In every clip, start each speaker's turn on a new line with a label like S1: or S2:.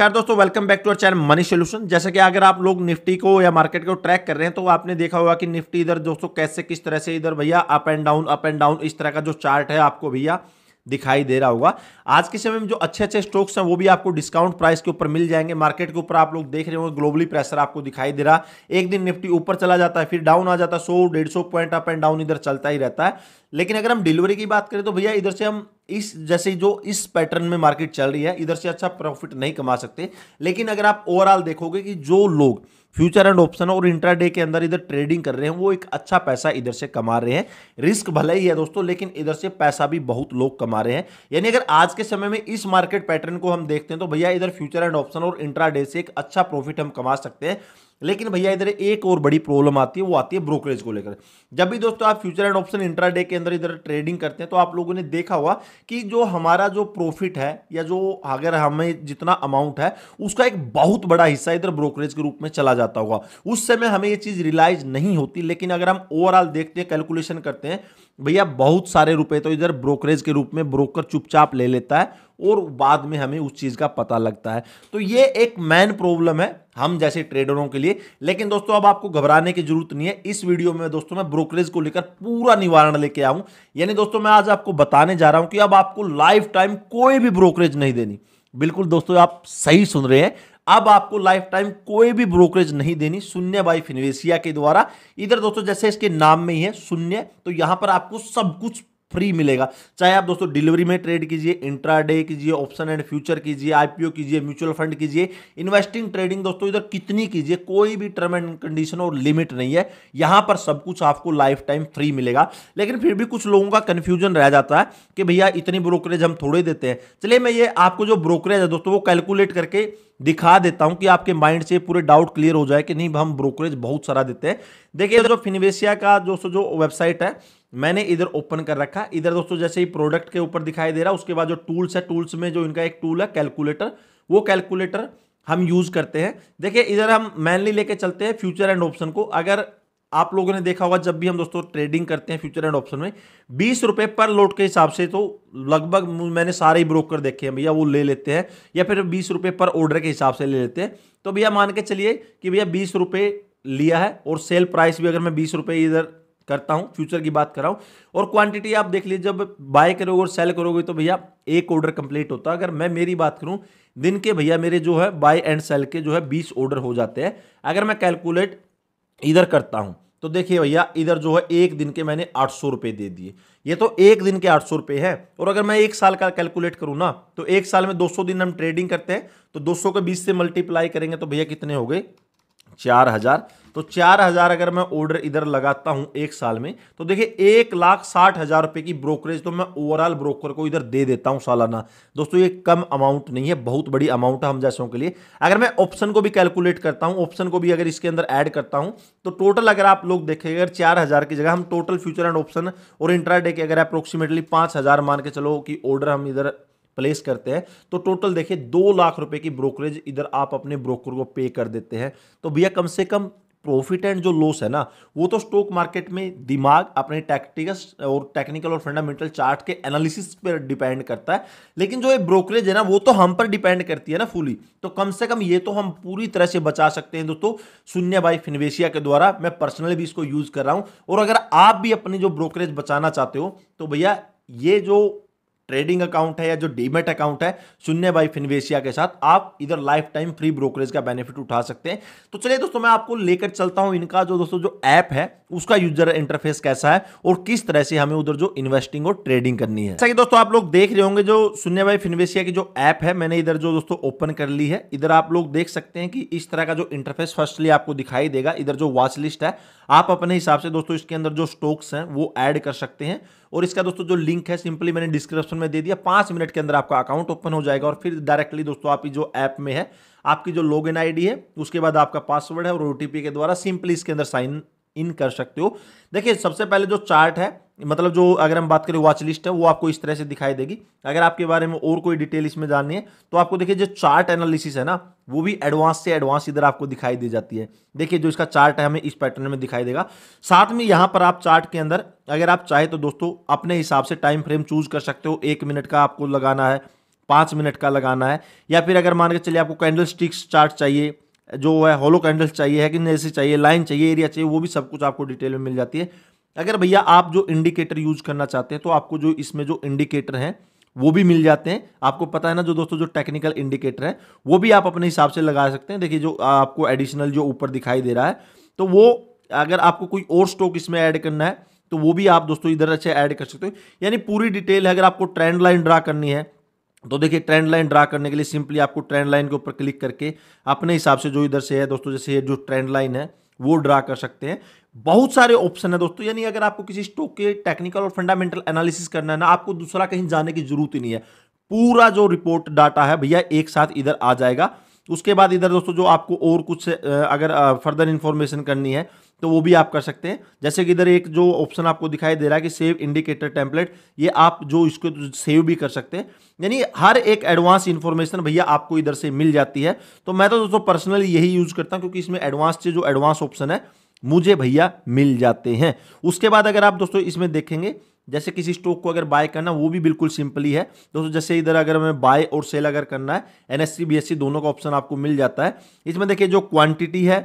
S1: खैर दोस्तों welcome back to our channel money solution जैसे कि अगर आप लोग निफ्टी को या मार्केट को ट्रैक कर रहे हैं तो आपने देखा होगा कि निफ्टी इधर दोस्तों कैसे किस तरह से इधर भैया up and down up and down इस तरह का जो चार्ट है आपको भैया दिखाई दे रहा होगा आज के समय में जो अच्छे अच्छे स्टॉक्स हैं वो भी आपको डिस्काउंट प्राइस के ऊपर मिल जाएंगे मार्केट के ऊपर आप लोग देख रहे होंगे ग्लोबली प्रेशर आपको दिखाई दे रहा एक दिन निफ्टी ऊपर चला जाता है फिर डाउन आ जाता है सौ डेढ़ सौ पॉइंट अप एंड डाउन इधर चलता ही रहता है लेकिन अगर हम डिलीवरी की बात करें तो भैया इधर से हम इस जैसे जो इस पैटर्न में मार्केट चल रही है इधर से अच्छा प्रॉफिट नहीं कमा सकते लेकिन अगर आप ओवरऑल देखोगे कि जो लोग फ्यूचर एंड ऑप्शन और इंट्राडे के अंदर इधर ट्रेडिंग कर रहे हैं वो एक अच्छा पैसा इधर से कमा रहे हैं रिस्क भले ही है दोस्तों लेकिन इधर से पैसा भी बहुत लोग कमा रहे हैं यानी अगर आज के समय में इस मार्केट पैटर्न को हम देखते हैं तो भैया इधर फ्यूचर एंड ऑप्शन और इंट्राडे से एक अच्छा प्रॉफिट हम कमा सकते हैं लेकिन भैया इधर एक और बड़ी प्रॉब्लम आती है वो आती है ब्रोकरेज को लेकर जब भी दोस्तों आप फ्यूचर एंड ऑप्शन इंट्राडे के अंदर इधर ट्रेडिंग करते हैं तो आप लोगों ने देखा हुआ कि जो हमारा जो प्रॉफिट है या जो अगर हमें जितना अमाउंट है उसका एक बहुत बड़ा हिस्सा इधर ब्रोकरेज के रूप में चला जाता होगा उस समय हमें ये चीज़ रिलाइज नहीं होती लेकिन अगर हम ओवरऑल देखते हैं कैलकुलेशन करते हैं भैया बहुत सारे रुपए तो इधर ब्रोकरेज के रूप में ब्रोकर चुपचाप ले लेता है और बाद में हमें उस चीज़ का पता लगता है तो ये एक मैन प्रॉब्लम है हम जैसे ट्रेडरों के लिए लेकिन दोस्तों अब आपको घबराने की जरूरत नहीं है इस वीडियो में दोस्तों मैं ब्रोकरेज को लेकर पूरा निवारण लेके आऊं यानी दोस्तों मैं आज आपको बताने जा रहा हूं कि अब आपको लाइफ टाइम कोई भी ब्रोकरेज नहीं देनी बिल्कुल दोस्तों आप सही सुन रहे हैं अब आपको लाइफ टाइम कोई भी ब्रोकरेज नहीं देनी शून्य बाई फिनवेशिया के द्वारा इधर दोस्तों जैसे इसके नाम में ही है शून्य तो यहां पर आपको सब कुछ फ्री मिलेगा चाहे आप दोस्तों डिलीवरी में ट्रेड कीजिए इंट्राडे कीजिए ऑप्शन एंड फ्यूचर कीजिए आईपीओ कीजिए म्यूचुअल फंड कीजिए इन्वेस्टिंग ट्रेडिंग दोस्तों इधर कितनी कीजिए कोई भी टर्म एंड कंडीशन और लिमिट नहीं है यहां पर सब कुछ आपको लाइफ टाइम फ्री मिलेगा लेकिन फिर भी कुछ लोगों का कंफ्यूजन रह जाता है कि भैया इतनी ब्रोकरेज हम थोड़े देते हैं चलिए मैं ये आपको जो ब्रोकरेज है दोस्तों वो कैलकुलेट करके दिखा देता हूं कि आपके माइंड से पूरे डाउट क्लियर हो जाए कि नहीं हम ब्रोकरेज बहुत सारा देते हैं देखिए जो फिनवेशिया का जो जो वेबसाइट है मैंने इधर ओपन कर रखा इधर दोस्तों जैसे ही प्रोडक्ट के ऊपर दिखाई दे रहा उसके बाद जो टूल्स है टूल्स में जो इनका एक टूल है कैलकुलेटर वो कैलकुलेटर हम यूज़ करते हैं देखिए इधर हम मैनली लेके चलते हैं फ्यूचर एंड ऑप्शन को अगर आप लोगों ने देखा होगा जब भी हम दोस्तों ट्रेडिंग करते हैं फ्यूचर एंड ऑप्शन में बीस रुपये पर लोट के हिसाब से तो लगभग मैंने सारे ही ब्रोकर देखे हैं भैया वो ले लेते हैं या फिर बीस रुपये पर ऑर्डर के हिसाब से ले लेते हैं तो भैया मान के चलिए कि भैया बीस रुपये लिया है और सेल प्राइस भी अगर मैं बीस रुपये इधर करता हूँ फ्यूचर की बात कर रहा हूँ और क्वांटिटी आप देख लीजिए जब बाय करोगे और सेल करोगे तो भैया एक ऑर्डर कंप्लीट होता है अगर मैं मेरी बात करूँ दिन के भैया मेरे जो है बाय एंड सेल के जो है बीस ऑर्डर हो जाते हैं अगर मैं कैलकुलेट इधर करता हूँ तो देखिए भैया इधर जो है एक दिन के मैंने आठ सौ रुपये दे दिए ये तो एक दिन के आठ सौ रुपये है और अगर मैं एक साल का कैलकुलेट करूँ ना तो एक साल में दो सौ दिन हम ट्रेडिंग करते हैं तो दो सौ के बीस से मल्टीप्लाई करेंगे तो भैया कितने हो गए चार हजार तो चार हजार अगर मैं ऑर्डर इधर लगाता हूं एक साल में तो देखिए एक लाख साठ हजार रुपए की ब्रोकरेज तो मैं ओवरऑल ब्रोकर को इधर दे देता हूं सालाना दोस्तों ये कम अमाउंट नहीं है बहुत बड़ी अमाउंट है हम जैसों के लिए अगर मैं ऑप्शन को भी कैलकुलेट करता हूं ऑप्शन को भी अगर इसके अंदर ऐड करता हूं तो टोटल अगर आप लोग देखेंगे अगर चार की जगह हम टोटल फ्यूचर एंड ऑप्शन और इंट्राडे के अगर अप्रोक्सीमेटली पांच मान के चलो कि ऑर्डर हम इधर प्लेस करते हैं तो टोटल देखिए दो लाख रुपए की ब्रोकरेज इधर आप अपने ब्रोकर को पे कर देते हैं तो भैया कम से कम प्रॉफिट एंड जो लॉस है ना वो तो स्टॉक मार्केट में दिमाग अपने टैक्टिकल और टेक्निकल और फंडामेंटल चार्ट के एनालिसिस पर डिपेंड करता है लेकिन जो ये ब्रोकरेज है ना वो तो हम पर डिपेंड करती है ना फुली तो कम से कम ये तो हम पूरी तरह से बचा सकते हैं दोस्तों शून्य बाई फिनवेशिया के द्वारा मैं पर्सनली भी इसको यूज़ कर रहा हूँ और अगर आप भी अपनी जो ब्रोकरेज बचाना चाहते हो तो भैया ये जो ट्रेडिंग अकाउंट है या जो डीमेट अकाउंट है शून्य बाई फिनवेशिया के साथ आप इधर लाइफ टाइम फ्री ब्रोकरेज का बेनिफिट उठा सकते हैं तो चलिए दोस्तों मैं आपको लेकर चलता हूं इनका जो दोस्तों जो ऐप है उसका यूजर इंटरफेस कैसा है और किस तरह से हमें उधर जो इन्वेस्टिंग और ट्रेडिंग करनी है जैसा दोस्तों आप लोग देख रहे होंगे जो शून्य बाई फिनवेशिया की जो ऐप है मैंने इधर जो दोस्तों ओपन कर ली है इधर आप लोग देख सकते हैं कि इस तरह का जो इंटरफेस फर्स्टली आपको दिखाई देगा इधर जो वॉच लिस्ट है आप अपने हिसाब से दोस्तों इसके अंदर जो स्टॉक्स हैं वो ऐड कर सकते हैं और इसका दोस्तों जो लिंक है सिंपली मैंने डिस्क्रिप्शन में दे दिया पांच मिनट के अंदर आपका अकाउंट ओपन हो जाएगा और फिर डायरेक्टली दोस्तों आपकी जो ऐप में है आपकी जो लॉग इन आई है उसके बाद आपका पासवर्ड है और ओटीपी के द्वारा सिंपली इसके अंदर साइन इन कर सकते हो देखिए सबसे पहले जो चार्ट है मतलब जो अगर हम बात करें वॉच लिस्ट है वो आपको इस तरह से दिखाई देगी अगर आपके बारे में और कोई डिटेल इसमें जाननी है तो आपको देखिए जो चार्ट एनालिसिस है ना वो भी एडवांस से एडवांस इधर आपको दिखाई दी जाती है देखिए जो इसका चार्ट है हमें इस पैटर्न में दिखाई देगा साथ में यहाँ पर आप चार्ट के अंदर अगर आप चाहे तो दोस्तों अपने हिसाब से टाइम फ्रेम चूज कर सकते हो एक मिनट का आपको लगाना है पाँच मिनट का लगाना है या फिर अगर मान के चलिए आपको कैंडल स्टिक्स चार्ट चाहिए जो है होलो कैंडल्स चाहिए है कि जैसे चाहिए लाइन चाहिए एरिया चाहिए वो भी सब कुछ आपको डिटेल में मिल जाती है अगर भैया आप जो इंडिकेटर यूज करना चाहते हैं तो आपको जो इसमें जो इंडिकेटर हैं वो भी मिल जाते हैं आपको पता है ना जो दोस्तों जो टेक्निकल इंडिकेटर है वो भी आप अपने हिसाब से लगा सकते हैं देखिए जो आपको एडिशनल जो ऊपर दिखाई दे रहा है तो वो अगर आपको कोई और स्टॉक इसमें ऐड करना है तो वो भी आप दोस्तों इधर अच्छे ऐड कर सकते हो यानी पूरी डिटेल है अगर आपको ट्रेंड लाइन ड्रा करनी है तो देखिए ट्रेंड लाइन ड्रा करने के लिए सिंपली आपको ट्रेंड लाइन के ऊपर क्लिक करके अपने हिसाब से जो इधर से है दोस्तों जैसे जो ट्रेंड लाइन है वो ड्रा कर सकते हैं बहुत सारे ऑप्शन है दोस्तों यानी अगर आपको किसी स्टॉक के टेक्निकल और फंडामेंटल एनालिसिस करना है ना आपको दूसरा कहीं जाने की जरूरत ही नहीं है पूरा जो रिपोर्ट डाटा है भैया एक साथ इधर आ जाएगा उसके बाद इधर दोस्तों जो आपको और कुछ अगर फर्दर इन्फॉर्मेशन करनी है तो वो भी आप कर सकते हैं जैसे कि इधर एक जो ऑप्शन आपको दिखाई दे रहा है कि सेव इंडिकेटर टेम्पलेट ये आप जो इसको तो सेव भी कर सकते हैं यानी हर एक एडवांस इन्फॉर्मेशन भैया आपको इधर से मिल जाती है तो मैं तो दोस्तों पर्सनली यही यूज़ करता हूँ क्योंकि इसमें एडवांस से जो एडवांस ऑप्शन है मुझे भैया मिल जाते हैं उसके बाद अगर आप दोस्तों इसमें देखेंगे जैसे किसी स्टॉक को अगर बाय करना वो भी बिल्कुल सिंपली है दोस्तों जैसे इधर अगर हमें बाय और सेल अगर करना है एनएससी बीएससी e, e दोनों का ऑप्शन आपको मिल जाता है इसमें देखिए जो क्वांटिटी है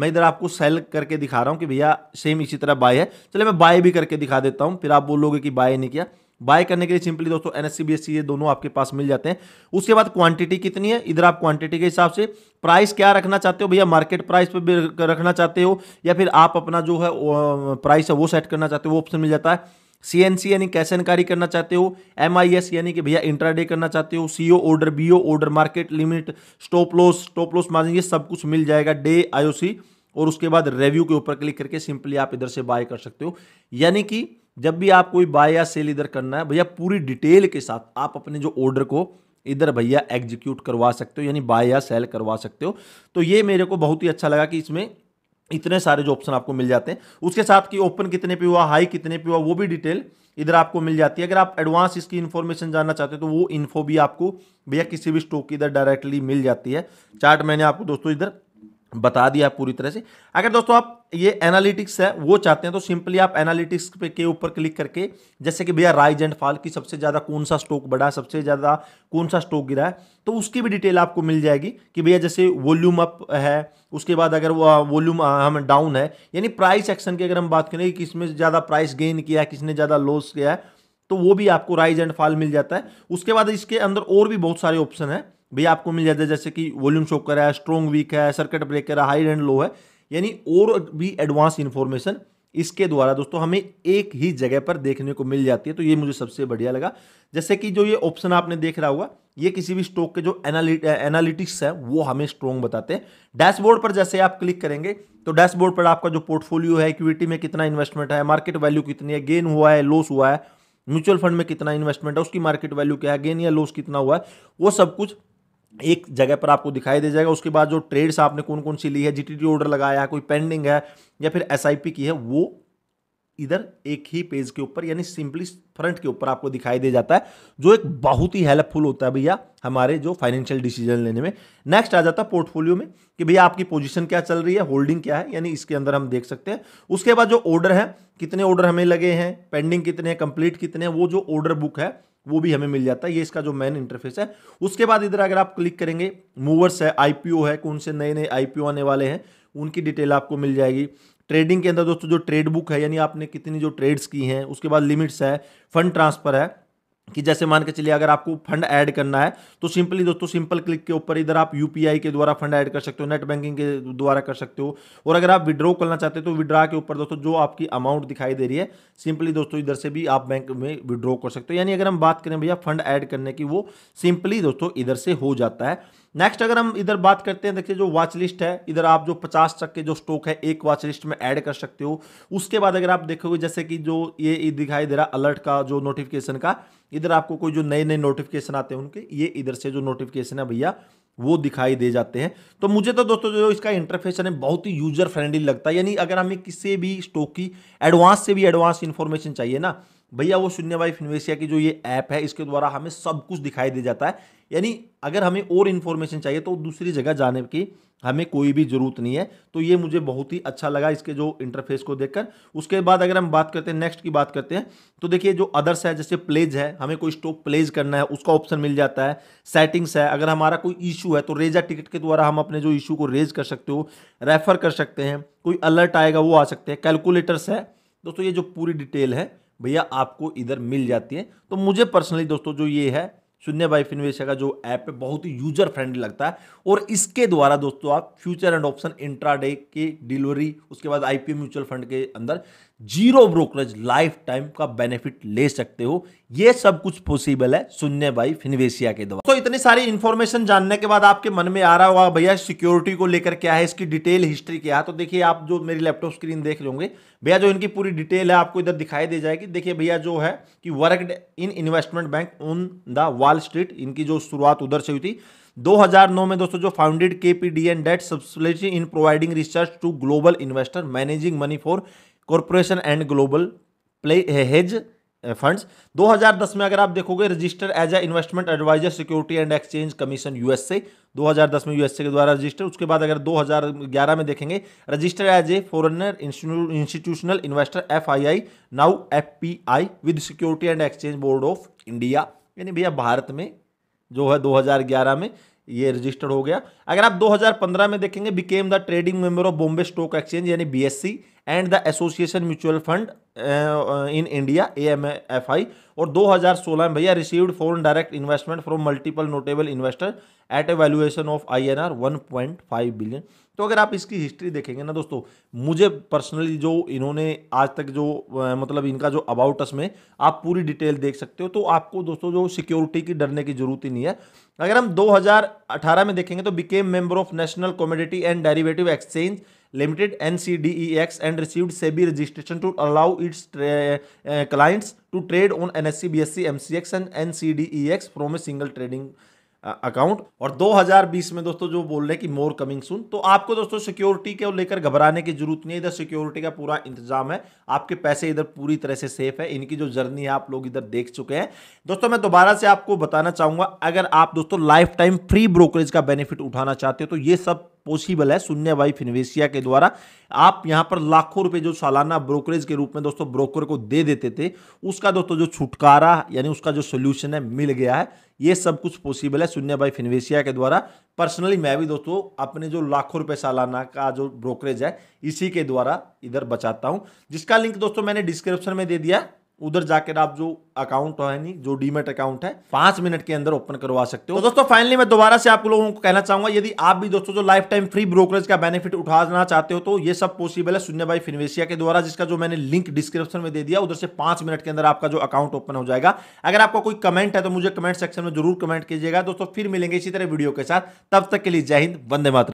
S1: मैं इधर आपको सेल करके दिखा रहा हूँ कि भैया सेम इसी तरह बाय है चलिए मैं बाय भी करके दिखा देता हूँ फिर आप बोलोगे कि बाय नहीं किया बाय करने के लिए सिंपली दोस्तों एस सी ये दोनों आपके पास मिल जाते हैं उसके बाद क्वांटिटी कितनी है इधर आप क्वांटिटी के हिसाब से प्राइस क्या रखना चाहते हो भैया मार्केट प्राइस पर रखना चाहते हो या फिर आप अपना जो है प्राइस है वो सेट करना चाहते हो वो ऑप्शन मिल जाता है सी एन सी यानी कैश एनकारी करना चाहते हो एम आई एस यानी कि भैया इंट्राडे करना चाहते हो C O order B O order market limit stop loss stop loss margin ये सब कुछ मिल जाएगा डे आईओसी और उसके बाद रेव्यू के ऊपर क्लिक करके सिंपली आप इधर से बाय कर सकते हो यानी कि जब भी आप कोई बाय या सेल इधर करना है भैया पूरी डिटेल के साथ आप अपने जो ऑर्डर को इधर भैया एग्जीक्यूट करवा सकते हो यानी बाय या सेल करवा सकते हो तो ये मेरे को बहुत ही अच्छा लगा कि इसमें इतने सारे जो ऑप्शन आपको मिल जाते हैं उसके साथ कि ओपन कितने पे हुआ हाई कितने पे हुआ वो भी डिटेल इधर आपको मिल जाती है अगर आप एडवांस इसकी इन्फॉर्मेशन जानना चाहते हो तो वो इन्फो भी आपको भैया किसी भी स्टॉक की इधर डायरेक्टली मिल जाती है चार्ट मैंने आपको दोस्तों इधर बता दिया पूरी तरह से अगर दोस्तों आप ये एनालिटिक्स है वो चाहते हैं तो सिंपली आप एनालिटिक्स पे के ऊपर क्लिक करके जैसे कि भैया राइज एंड फॉल की सबसे ज़्यादा कौन सा स्टॉक बढ़ा सबसे ज़्यादा कौन सा स्टॉक गिरा है तो उसकी भी डिटेल आपको मिल जाएगी कि भैया जैसे वॉल्यूम अप है उसके बाद अगर वो वॉल्यूम हाँ, हाँ, हम डाउन है यानी प्राइस एक्शन की अगर हम बात करें कि किसमें ज़्यादा प्राइस गेन किया है किसने ज़्यादा लॉस किया है तो वो भी आपको राइज एंड फॉल मिल जाता है उसके बाद इसके अंदर और भी बहुत सारे ऑप्शन हैं भी आपको मिल जाता है जैसे कि वॉल्यूम शोकर है स्ट्रॉन्ग वीक है सर्किट ब्रेकर है हाई एंड लो है यानी और भी एडवांस इन्फॉर्मेशन इसके द्वारा दोस्तों हमें एक ही जगह पर देखने को मिल जाती है तो ये मुझे सबसे बढ़िया लगा जैसे कि जो ये ऑप्शन आपने देख रहा होगा ये किसी भी स्टॉक के जो एनालिटिक्स है वो हमें स्ट्रॉन्ग बताते हैं डैशबोर्ड पर जैसे आप क्लिक करेंगे तो डैशबोर्ड पर आपका जो पोर्टफोलियो है इक्विटी में कितना इन्वेस्टमेंट है मार्केट वैल्यू कितनी है गेन हुआ है लॉस हुआ है म्यूचुअल फंड में कितना इन्वेस्टमेंट है उसकी मार्केट वैल्यू क्या है गेन या लॉस कितना हुआ है वो सब कुछ एक जगह पर आपको दिखाई दे जाएगा उसके बाद जो ट्रेड्स आपने कौन कौन सी ली है जीटीटी ऑर्डर लगाया है कोई पेंडिंग है या फिर एसआईपी की है वो इधर एक ही पेज के ऊपर यानी सिंपली फ्रंट के ऊपर आपको दिखाई दे जाता है जो एक बहुत ही हेल्पफुल होता है भैया हमारे जो फाइनेंशियल डिसीजन लेने में नेक्स्ट आ जाता है पोर्टफोलियो में कि भैया आपकी पोजीशन क्या चल रही है होल्डिंग क्या है यानी इसके अंदर हम देख सकते हैं उसके बाद जो ऑर्डर है कितने ऑर्डर हमें लगे हैं पेंडिंग कितने हैं कंप्लीट कितने हैं वो जो ऑर्डर बुक है वो भी हमें मिल जाता है ये इसका जो मेन इंटरफेस है उसके बाद इधर अगर आप क्लिक करेंगे मूवर्स है आईपीओ है कौन से नए नए आईपीओ आने वाले हैं उनकी डिटेल आपको मिल जाएगी ट्रेडिंग के अंदर दोस्तों जो ट्रेड बुक है यानी आपने कितनी जो ट्रेड्स की हैं उसके बाद लिमिट्स है फंड ट्रांसफर है कि जैसे मान के चलिए अगर आपको फंड ऐड करना है तो सिंपली दोस्तों सिंपल क्लिक के ऊपर इधर आप यूपीआई के द्वारा फंड ऐड कर सकते हो नेट बैंकिंग के द्वारा कर सकते हो और अगर आप विड्रॉ करना चाहते हो तो विड्रा के ऊपर दोस्तों जो आपकी अमाउंट दिखाई दे रही है सिंपली दोस्तों इधर से भी आप बैंक में विड्रॉ कर सकते हो यानी अगर हम बात करें भैया फंड ऐड करने की वो सिंपली दोस्तों इधर से हो जाता है नेक्स्ट अगर हम इधर बात करते हैं देखिए जो वॉच लिस्ट है इधर आप जो पचास तक के जो स्टॉक है एक वॉच लिस्ट में ऐड कर सकते हो उसके बाद अगर आप देखोगे जैसे कि जो ये दिखाई दे रहा अलर्ट का जो नोटिफिकेशन का इधर आपको कोई जो नए नए नोटिफिकेशन आते हैं उनके ये इधर से जो नोटिफिकेशन है भैया वो दिखाई दे जाते हैं तो मुझे तो दोस्तों जो इसका इंटरफेस है बहुत ही यूजर फ्रेंडली लगता है यानी अगर हमें किसी भी स्टॉक की एडवांस से भी एडवांस इन्फॉर्मेशन चाहिए ना भैया वो शून्य बाई फिनवेशिया की जो ये ऐप है इसके द्वारा हमें सब कुछ दिखाई दे जाता है यानी अगर हमें और इन्फॉर्मेशन चाहिए तो दूसरी जगह जाने की हमें कोई भी ज़रूरत नहीं है तो ये मुझे बहुत ही अच्छा लगा इसके जो इंटरफेस को देखकर उसके बाद अगर हम बात करते हैं नेक्स्ट की बात करते हैं तो देखिए जो अदर्स है जैसे प्लेज है हमें कोई स्टॉक प्लेज करना है उसका ऑप्शन मिल जाता है सेटिंग्स है अगर हमारा कोई इशू है तो रेजा टिकट के द्वारा हम अपने जो इशू को रेज कर सकते हो रेफर कर सकते हैं कोई अलर्ट आएगा वो आ सकते हैं कैलकुलेटर्स है दोस्तों ये जो पूरी डिटेल है भैया आपको इधर मिल जाती है तो मुझे पर्सनली दोस्तों जो ये है शून्य बाई फिनवेश का जो ऐप है बहुत ही यूजर फ्रेंडली लगता है और इसके द्वारा दोस्तों आप फ्यूचर एंड ऑप्शन इंट्राडे के डिलीवरी उसके बाद आईपीओ म्यूचुअल फंड के अंदर जीरो ब्रोकरेज लाइफ टाइम का बेनिफिट ले सकते हो ये सब कुछ पॉसिबल है सुनने भाई फिनवेशिया के द्वारा तो इतनी सारी इन्फॉर्मेशन जानने के बाद आपके मन में आ रहा होगा भैया सिक्योरिटी को लेकर क्या है इसकी डिटेल हिस्ट्री क्या है तो देखिए आप जो मेरी लैपटॉप स्क्रीन देख लोगे भैया जो इनकी पूरी डिटेल है आपको इधर दिखाई दे जाएगी देखिए भैया जो है कि worked in investment bank on the wall street इनकी जो शुरुआत उधर से हुई थी 2009 में दोस्तों जो फाउंडेड के P D N date subsidy in providing research to global investor managing money for corporation and global play hedge funds 2010 में अगर आप देखोगे register as a investment adviser security and exchange commission USA 2010 में USA के द्वारा register उसके बाद अगर 2011 में देखेंगे register as a foreigner institutional investor F I I now F P I with security and exchange board of India यानी भैया भारत में जो है दो में ये रजिस्टर्ड हो गया अगर आप 2015 में देखेंगे became the trading member of Bombay stock exchange यानी BSC and the association mutual fund in India AMFI और 2016 में भैया received foreign direct investment from multiple notable investor at a valuation of I N billion तो अगर आप इसकी history देखेंगे ना दोस्तों मुझे पर्सनली जो इन्होंने आज तक जो मतलब इनका जो अबाउट अस में आप पूरी डिटेल देख सकते हो तो आपको दोस्तों जो सिक्योरिटी की डरने की जरूरत ही नहीं है अगर हम 2018 में देखेंगे तो became member of national commodity and derivative exchange limited N and received SEBI registration to allow its clients to trade on N S C B S C and N X from a single trading account और 2020 में दोस्तों जो बोल रहे हैं कि मोर coming सुन तो आपको दोस्तों सिक्योरिटी के लेकर घबराने की जरूरत नहीं है इधर सिक्योरिटी का पूरा इंतजाम है आपके पैसे इधर पूरी तरह से सेफ है इनकी जो जर्नी है आप लोग इधर देख चुके हैं दोस्तों मैं दोबारा से आपको बताना चाहूंगा अगर आप दोस्तों लाइफ टाइम फ्री ब्रोकरेज का बेनिफिट उठाना चाहते हो तो ये सब पॉसिबल है शून्य भाई फिनवेशिया के द्वारा आप यहां पर लाखों रुपए जो सालाना ब्रोकरेज के रूप में दोस्तों ब्रोकर को दे देते थे उसका दोस्तों जो छुटकारा यानी उसका जो सोल्यूशन है मिल गया है ये सब कुछ पॉसिबल है शून्य भाई फिनवेशिया के द्वारा पर्सनली मैं भी दोस्तों अपने जो लाखों रुपए सालाना का जो ब्रोकरेज है इसी के द्वारा इधर बचाता हूं जिसका लिंक दोस्तों मैंने डिस्क्रिप्शन में दे दिया उधर जाकर आप जो अकाउंट है नहीं जो डीमेट अकाउंट है पांच मिनट के अंदर ओपन करवा सकते हो तो दोस्तों फाइनली मैं दोबारा से आप लोगों को कहना चाहूंगा यदि आप भी दोस्तों जो लाइफ टाइम फ्री ब्रोकरेज का बेनिफिट उठाना चाहते हो तो ये सब पॉसिबल है सुन्य भाई फिनवेशिया के द्वारा जिसका जो मैंने लिंक डिस्क्रिप्शन में दे दिया उधर से पांच मिनट के अंदर आपका जो अकाउंट ओपन हो जाएगा अगर आपका कोई कमेंट है तो मुझे कमेंट सेक्शन में जरूर कमेंट कीजिएगा दोस्तों फिर मिलेंगे इसी तरह वीडियो के साथ तब तक के लिए जय हिंद वंदे मात्र